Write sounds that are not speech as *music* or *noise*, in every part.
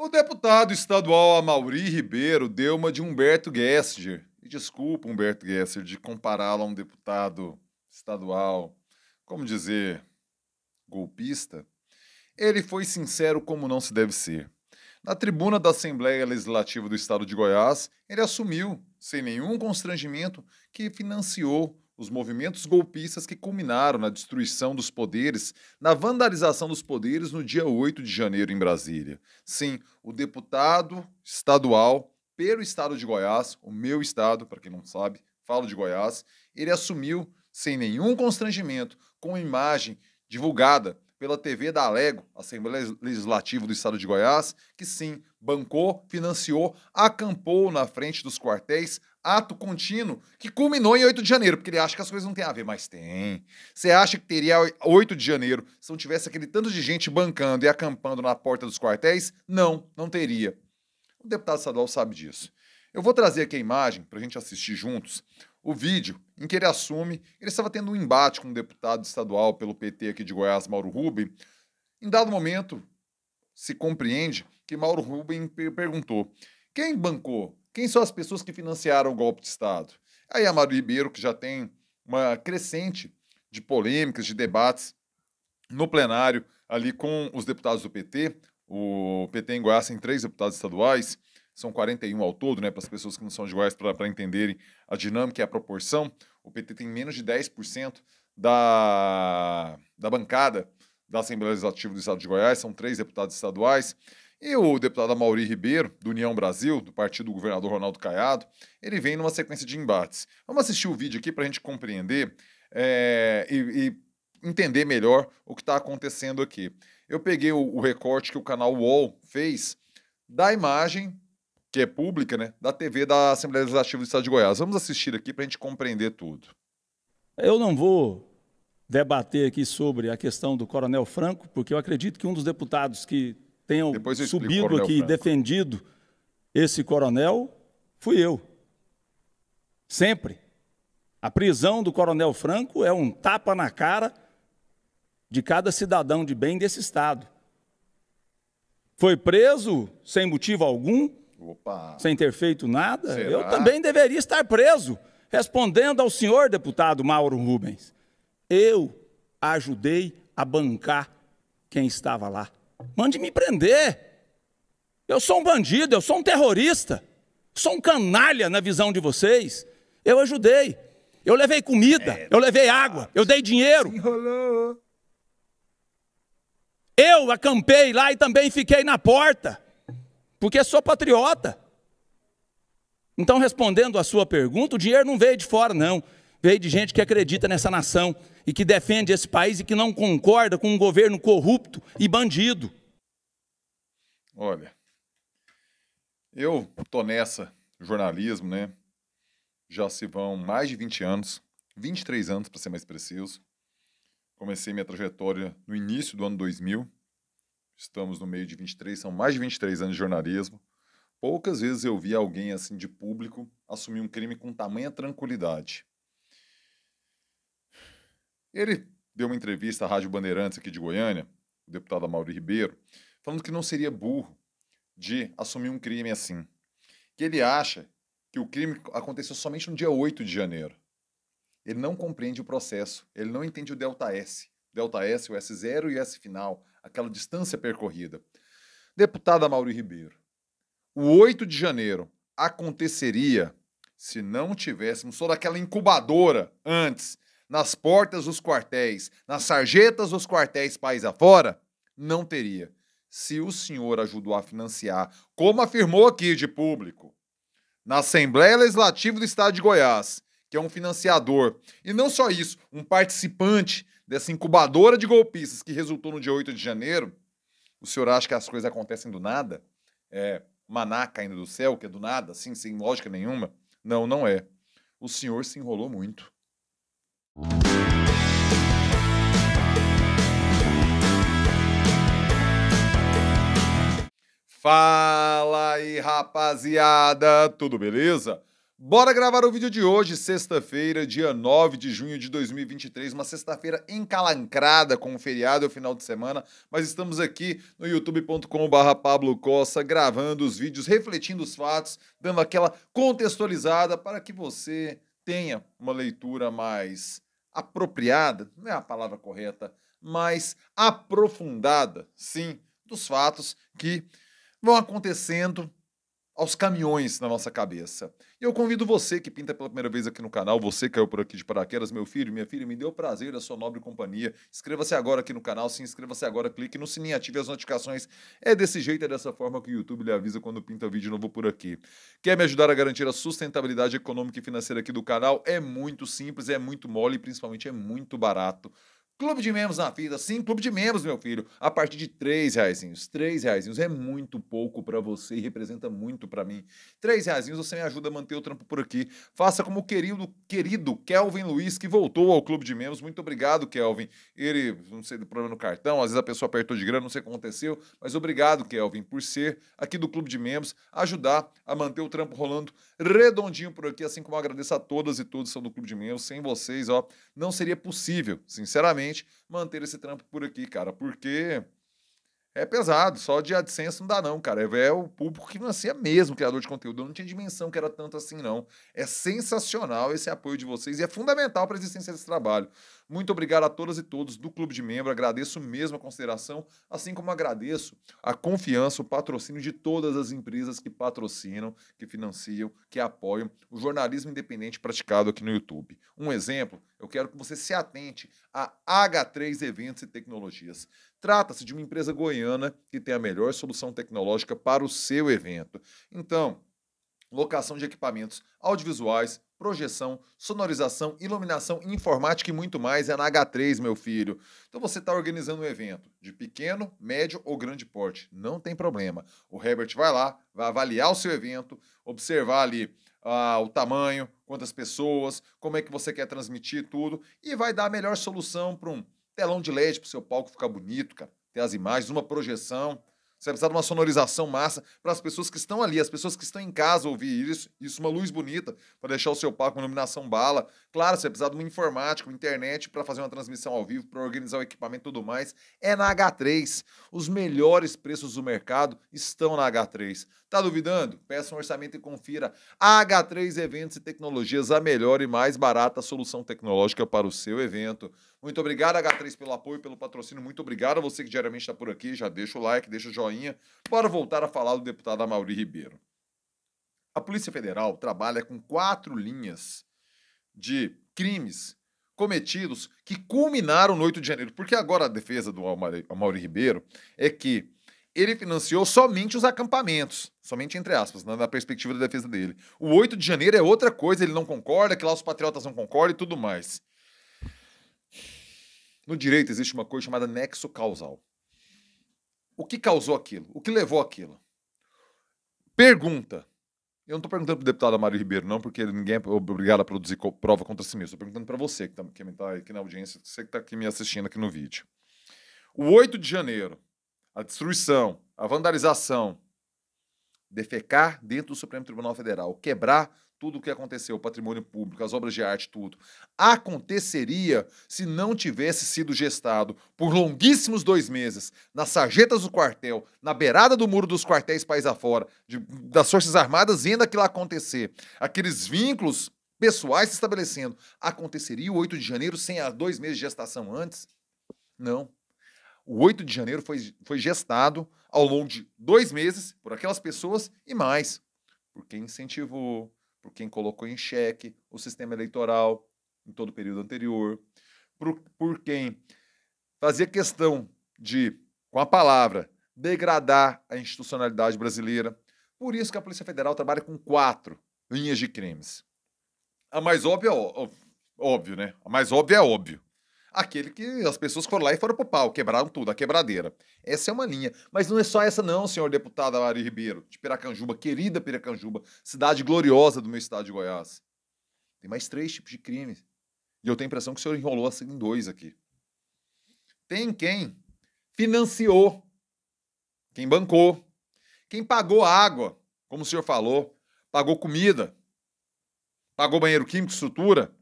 O deputado estadual Amauri Ribeiro deu uma de Humberto Gessinger. E desculpa, Humberto Gessinger, de compará-lo a um deputado estadual, como dizer, golpista. Ele foi sincero como não se deve ser. Na tribuna da Assembleia Legislativa do Estado de Goiás, ele assumiu, sem nenhum constrangimento, que financiou os movimentos golpistas que culminaram na destruição dos poderes, na vandalização dos poderes no dia 8 de janeiro em Brasília. Sim, o deputado estadual pelo estado de Goiás, o meu estado, para quem não sabe, falo de Goiás, ele assumiu sem nenhum constrangimento, com imagem divulgada pela TV da Alego, Assembleia Legislativa do Estado de Goiás, que sim, bancou, financiou, acampou na frente dos quartéis, ato contínuo que culminou em 8 de janeiro, porque ele acha que as coisas não têm a ver, mas tem. Você acha que teria 8 de janeiro se não tivesse aquele tanto de gente bancando e acampando na porta dos quartéis? Não, não teria. O deputado estadual sabe disso. Eu vou trazer aqui a imagem para a gente assistir juntos o vídeo em que ele assume ele estava tendo um embate com um deputado estadual pelo PT aqui de Goiás, Mauro Rubem. Em dado momento, se compreende que Mauro Rubem perguntou: quem bancou quem são as pessoas que financiaram o golpe de Estado? Aí Amaro Ribeiro, que já tem uma crescente de polêmicas, de debates no plenário ali com os deputados do PT. O PT em Goiás tem três deputados estaduais, são 41 ao todo, né? Para as pessoas que não são de Goiás, para entenderem a dinâmica e a proporção. O PT tem menos de 10% da, da bancada da Assembleia Legislativa do Estado de Goiás, são três deputados estaduais e o deputado Mauri Ribeiro, do União Brasil, do partido do governador Ronaldo Caiado, ele vem numa sequência de embates. Vamos assistir o vídeo aqui para a gente compreender é, e, e, entender melhor o que está acontecendo aqui. Eu peguei o, o recorte que o canal UOL fez da imagem, que é pública, né, da TV da Assembleia Legislativa do Estado de Goiás. Vamos assistir aqui para a gente compreender tudo. Eu não vou debater aqui sobre a questão do Coronel Franco, porque eu acredito que um dos deputados que tenham subido aqui e defendido esse coronel fui eu. Sempre. A prisão do Coronel Franco é um tapa na cara de cada cidadão de bem desse Estado. Foi preso sem motivo algum, Opa. sem ter feito nada. Será? Eu também deveria estar preso, respondendo ao senhor deputado Mauro Rubens. Eu ajudei a bancar quem estava lá. Mande me prender. Eu sou um bandido, eu sou um terrorista, sou um canalha na visão de vocês. Eu ajudei, eu levei comida, é, eu levei água, eu dei dinheiro. Enrolou. Eu acampei lá e também fiquei na porta, porque sou patriota. Então, respondendo à sua pergunta, o dinheiro não veio de fora, não veio de gente que acredita nessa nação e que defende esse país e que não concorda com um governo corrupto e bandido. Olha, eu tô nessa jornalismo, né? Já se vão mais de 20 anos, 23 anos para ser mais preciso. Comecei minha trajetória no início do ano 2000. Estamos no meio de 23, são mais de 23 anos de jornalismo. Poucas vezes eu vi alguém assim de público assumir um crime com tamanha tranquilidade. Ele deu uma entrevista à Rádio Bandeirantes aqui de Goiânia, o deputado Mauro Ribeiro, falando que não seria burro de assumir um crime assim. Que ele acha que o crime aconteceu somente no dia 8 de janeiro. Ele não compreende o processo, ele não entende o delta S. Delta S, o S0 e o S final, aquela distância percorrida. Deputado Mauro Ribeiro, o 8 de janeiro aconteceria se não tivéssemos toda aquela incubadora antes nas portas dos quartéis, nas sarjetas dos quartéis país afora? Não teria. Se o senhor ajudou a financiar, como afirmou aqui de público, na Assembleia Legislativa do Estado de Goiás, que é um financiador, e não só isso, um participante dessa incubadora de golpistas que resultou no dia 8 de janeiro, o senhor acha que as coisas acontecem do nada? É maná caindo do céu, que é do nada, assim, sem lógica nenhuma? Não, não é. O senhor se enrolou muito. Fala aí, rapaziada! Tudo beleza? Bora gravar o vídeo de hoje, sexta-feira, dia 9 de junho de 2023, uma sexta-feira encalancrada com o feriado e o final de semana, mas estamos aqui no youtube.com/barra Pablo Costa gravando os vídeos, refletindo os fatos, dando aquela contextualizada para que você tenha uma leitura mais apropriada, não é a palavra correta, mas aprofundada, sim, dos fatos que vão acontecendo aos caminhões na nossa cabeça. E eu convido você que pinta pela primeira vez aqui no canal, você que caiu por aqui de paraquedas, meu filho, minha filha, me deu prazer a sua nobre companhia. Inscreva-se agora aqui no canal, se inscreva-se agora, clique no sininho, ative as notificações. É desse jeito, é dessa forma que o YouTube lhe avisa quando pinta vídeo novo por aqui. Quer me ajudar a garantir a sustentabilidade econômica e financeira aqui do canal? É muito simples, é muito mole e principalmente é muito barato. Clube de membros na fita, sim, clube de membros, meu filho. A partir de três reaisinhos. Três reaisinhos é muito pouco para você e representa muito para mim. Três reaisinhos você me ajuda a manter o trampo por aqui. Faça como o querido, querido Kelvin Luiz, que voltou ao clube de membros. Muito obrigado, Kelvin. Ele, não sei, do problema no cartão, às vezes a pessoa apertou de grana, não sei o que aconteceu. Mas obrigado, Kelvin, por ser aqui do clube de membros, ajudar a manter o trampo rolando redondinho por aqui. Assim como agradeço a todas e todos que são do clube de membros. Sem vocês, ó, não seria possível, sinceramente gente manter esse trampo por aqui, cara, porque é pesado, só de AdSense não dá não, cara. É, é o público que financia mesmo o criador de conteúdo. Eu não tinha dimensão que era tanto assim, não. É sensacional esse apoio de vocês e é fundamental para a existência desse trabalho. Muito obrigado a todas e todos do Clube de Membro. Agradeço mesmo a consideração, assim como agradeço a confiança, o patrocínio de todas as empresas que patrocinam, que financiam, que apoiam o jornalismo independente praticado aqui no YouTube. Um exemplo, eu quero que você se atente a H3 Eventos e Tecnologias. Trata-se de uma empresa goiana que tem a melhor solução tecnológica para o seu evento. Então, locação de equipamentos audiovisuais, projeção, sonorização, iluminação, informática e muito mais é na H3, meu filho. Então você está organizando um evento de pequeno, médio ou grande porte, não tem problema. O Herbert vai lá, vai avaliar o seu evento, observar ali ah, o tamanho, quantas pessoas, como é que você quer transmitir tudo e vai dar a melhor solução para um telão de LED para o seu palco ficar bonito, cara. Ter as imagens, uma projeção. Você vai precisar de uma sonorização massa para as pessoas que estão ali, as pessoas que estão em casa ouvir isso. Isso, uma luz bonita para deixar o seu palco com iluminação bala. Claro, você vai precisar de uma informática, uma internet para fazer uma transmissão ao vivo, para organizar o equipamento e tudo mais. É na H3. Os melhores preços do mercado estão na H3. Tá duvidando? Peça um orçamento e confira. A H3 Eventos e Tecnologias, a melhor e mais barata solução tecnológica para o seu evento. Muito obrigado, H3, pelo apoio, pelo patrocínio. Muito obrigado a você que diariamente está por aqui. Já deixa o like, deixa o joinha para voltar a falar do deputado Amaury Ribeiro. A Polícia Federal trabalha com quatro linhas de crimes cometidos que culminaram no 8 de janeiro. Porque agora a defesa do Amaury Ribeiro é que ele financiou somente os acampamentos, somente entre aspas, né, na, perspectiva da defesa dele. O 8 de janeiro é outra coisa, ele não concorda, que lá os patriotas não concordam e tudo mais. No direito existe uma coisa chamada nexo causal. O que causou aquilo? O que levou aquilo? Pergunta. Eu não estou perguntando para o deputado Mário Ribeiro, não, porque ninguém é obrigado a produzir prova contra si mesmo. Estou perguntando para você que está tá aqui tá na audiência, você que está aqui me assistindo aqui no vídeo. O 8 de janeiro, a destruição, a vandalização, defecar dentro do Supremo Tribunal Federal, quebrar tudo o que aconteceu, o patrimônio público, as obras de arte, tudo, aconteceria se não tivesse sido gestado por longuíssimos dois meses, nas sarjetas do quartel, na beirada do muro dos quartéis país afora, de, das Forças Armadas vendo aquilo acontecer, aqueles vínculos pessoais se estabelecendo. Aconteceria o 8 de janeiro sem as dois meses de gestação antes? Não. O 8 de janeiro foi, foi gestado ao longo de dois meses por aquelas pessoas e mais. porque incentivou, por quem colocou em xeque o sistema eleitoral em todo o período anterior, por, por quem fazia questão de, com a palavra, degradar a institucionalidade brasileira. Por isso que a Polícia Federal trabalha com quatro linhas de crimes. A mais óbvia, óbvio, né? A mais óbvia é óbvio. Aquele que as pessoas foram lá e foram pro pau, quebraram tudo, a quebradeira. Essa é uma linha. Mas não é só essa, não, senhor deputado Ari Ribeiro, de Piracanjuba, querida Piracanjuba, cidade gloriosa do meu estado de Goiás. Tem mais três tipos de crime. E eu tenho a impressão que o senhor enrolou assim em dois aqui. Tem quem financiou, quem bancou, quem pagou água, como o senhor falou, pagou comida, pagou banheiro químico, estrutura,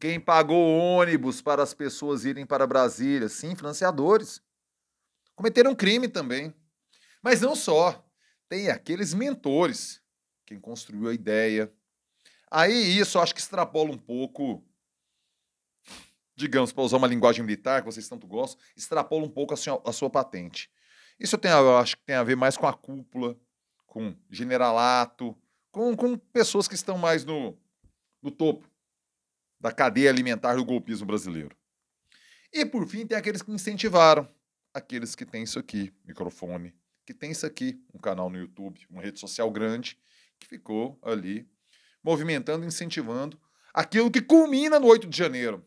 quem pagou ônibus para as pessoas irem para Brasília? Sim, financiadores. Cometeram crime também. Mas não só. Tem aqueles mentores, quem construiu a ideia. Aí isso acho que extrapola um pouco, digamos, para usar uma linguagem militar que vocês tanto gostam, extrapola um pouco a sua, a sua patente. Isso tem, eu acho que tem a ver mais com a cúpula, com generalato, com, com pessoas que estão mais no, no topo da cadeia alimentar do golpismo brasileiro. E por fim, tem aqueles que incentivaram, aqueles que têm isso aqui, microfone, que tem isso aqui, um canal no YouTube, uma rede social grande, que ficou ali movimentando, incentivando aquilo que culmina no 8 de janeiro.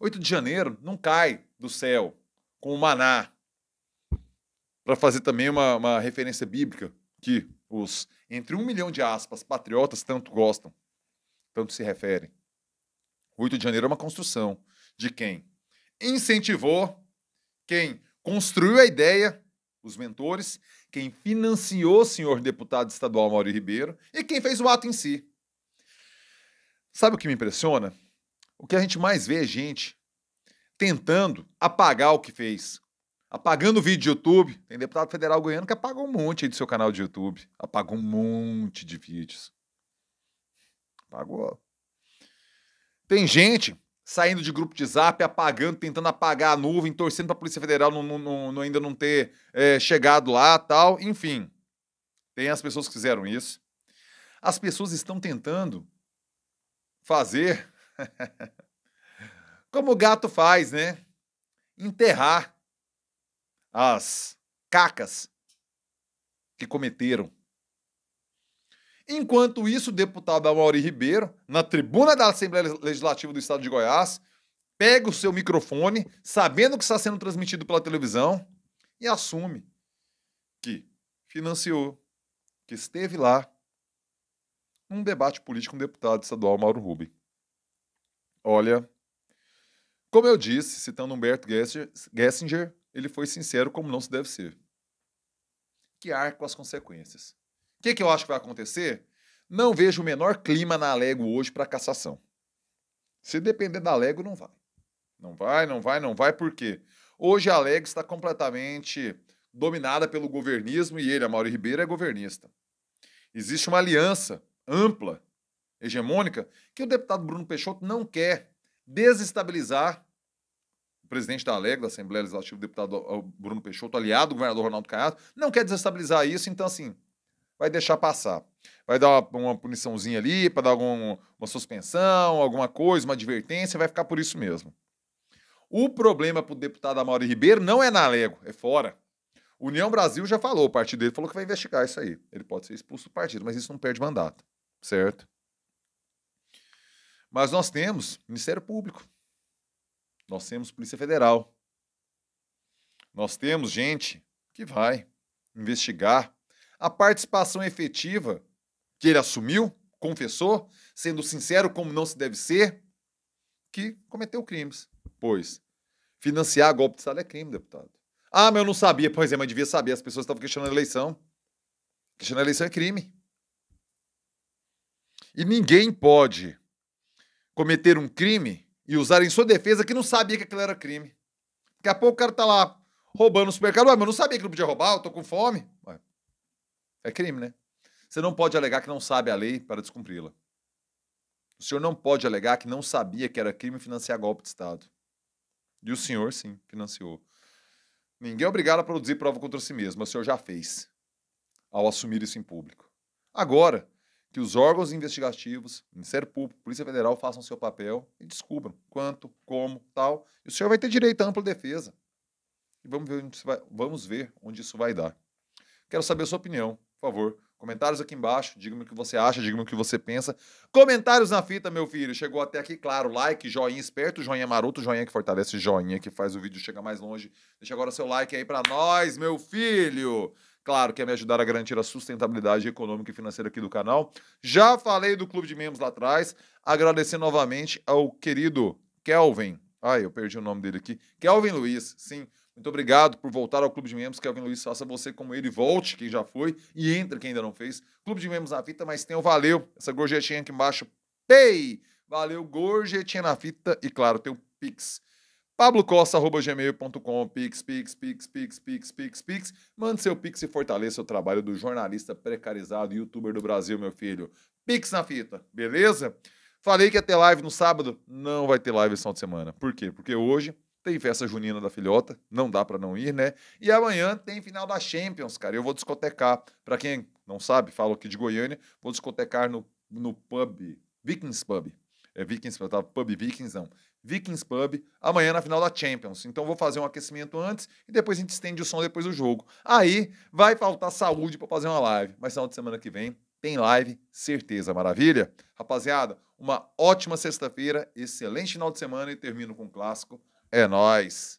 8 de janeiro não cai do céu com o maná. Para fazer também uma, uma referência bíblica que os entre um milhão de aspas patriotas tanto gostam, tanto se referem. O 8 de janeiro é uma construção de quem incentivou, quem construiu a ideia, os mentores, quem financiou o senhor deputado estadual Mauro Ribeiro e quem fez o ato em si. Sabe o que me impressiona? O que a gente mais vê é gente tentando apagar o que fez. Apagando o vídeo do YouTube. Tem deputado federal goiano que apagou um monte aí do seu canal de YouTube. Apagou um monte de vídeos. Apagou. Tem gente saindo de grupo de zap, apagando, tentando apagar a nuvem, torcendo para a Polícia Federal não, não, não, ainda não ter é, chegado lá, tal. Enfim, tem as pessoas que fizeram isso. As pessoas estão tentando fazer *laughs* como o gato faz, né? Enterrar as cacas que cometeram Enquanto isso, o deputado Amaury Ribeiro, na tribuna da Assembleia Legislativa do Estado de Goiás, pega o seu microfone, sabendo que está sendo transmitido pela televisão, e assume que financiou, que esteve lá, num debate político com o deputado estadual Mauro Rubi. Olha, como eu disse, citando Humberto Gessinger, ele foi sincero como não se deve ser. Que arco as consequências. O que, que eu acho que vai acontecer? Não vejo o menor clima na Alego hoje para cassação. Se depender da Alego, não vai. Não vai, não vai, não vai, por quê? Hoje a Alego está completamente dominada pelo governismo e ele, a Mauro Ribeiro, é governista. Existe uma aliança ampla, hegemônica, que o deputado Bruno Peixoto não quer desestabilizar o presidente da Alego, da Assembleia Legislativa, o deputado Bruno Peixoto, aliado do governador Ronaldo Caiado, não quer desestabilizar isso, então assim, vai deixar passar. Vai dar uma, uma puniçãozinha ali, para dar algum, uma suspensão, alguma coisa, uma advertência, vai ficar por isso mesmo. O problema para o deputado Amaury Ribeiro não é na Lego, é fora. União Brasil já falou, o partido dele falou que vai investigar isso aí. Ele pode ser expulso do partido, mas isso não perde mandato, certo? Mas nós temos Ministério Público, nós temos Polícia Federal, nós temos gente que vai investigar a participação efetiva que ele assumiu, confessou, sendo sincero como não se deve ser, que cometeu crimes. Pois, financiar golpe de Estado é crime, deputado. Ah, mas eu não sabia. Pois é, mas devia saber. As pessoas estavam questionando a eleição. Questionar a eleição é crime. E ninguém pode cometer um crime e usar em sua defesa que não sabia que aquilo era crime. Daqui a pouco o cara tá lá roubando o supermercado. Ué, mas eu não sabia que não podia roubar, eu tô com fome. Ué, é crime, né? Você não pode alegar que não sabe a lei para descumpri-la. O senhor não pode alegar que não sabia que era crime financiar golpe de Estado. E o senhor, sim, financiou. Ninguém é obrigado a produzir prova contra si mesmo, mas o senhor já fez, ao assumir isso em público. Agora que os órgãos investigativos, Ministério Público, Polícia Federal façam seu papel e descubram quanto, como, tal, e o senhor vai ter direito à ampla defesa. E vamos ver, vai, vamos ver onde isso vai dar. Quero saber a sua opinião. Por favor, comentários aqui embaixo, diga-me o que você acha, diga-me o que você pensa. Comentários na fita, meu filho. Chegou até aqui, claro, like, joinha esperto, joinha maroto, joinha que fortalece, joinha que faz o vídeo chegar mais longe. Deixa agora seu like aí para nós, meu filho. Claro, quer é me ajudar a garantir a sustentabilidade econômica e financeira aqui do canal. Já falei do clube de membros lá atrás. Agradecer novamente ao querido Kelvin. Ai, eu perdi o nome dele aqui. Kelvin Luiz, sim. Muito obrigado por voltar ao Clube de Membros. Kelvin Luiz, faça você como ele, volte quem já foi e entre quem ainda não fez. Clube de Membros na fita, mas tem o valeu, essa gorjetinha aqui embaixo. Pay! Valeu, gorjetinha na fita e, claro, tem o Pix. pablocosta.gmail.com Pix, Pix, Pix, Pix, Pix, Pix, Pix. Mande seu Pix e fortaleça o trabalho do jornalista precarizado youtuber do Brasil, meu filho. Pix na fita, beleza? Falei que ia ter live no sábado. Não vai ter live esse final de semana. Por quê? Porque hoje tem festa junina da filhota, não dá para não ir, né? E amanhã tem final da Champions, cara. Eu vou discotecar. Para quem não sabe, falo aqui de Goiânia, vou discotecar no, no pub, Vikings Pub. É Vikings, tá? Pub Vikings, não. Vikings Pub, amanhã na final da Champions. Então vou fazer um aquecimento antes e depois a gente estende o som depois do jogo. Aí vai faltar saúde para fazer uma live. Mas final de semana que vem tem live, certeza, maravilha? Rapaziada, uma ótima sexta-feira, excelente final de semana e termino com um clássico. É nós.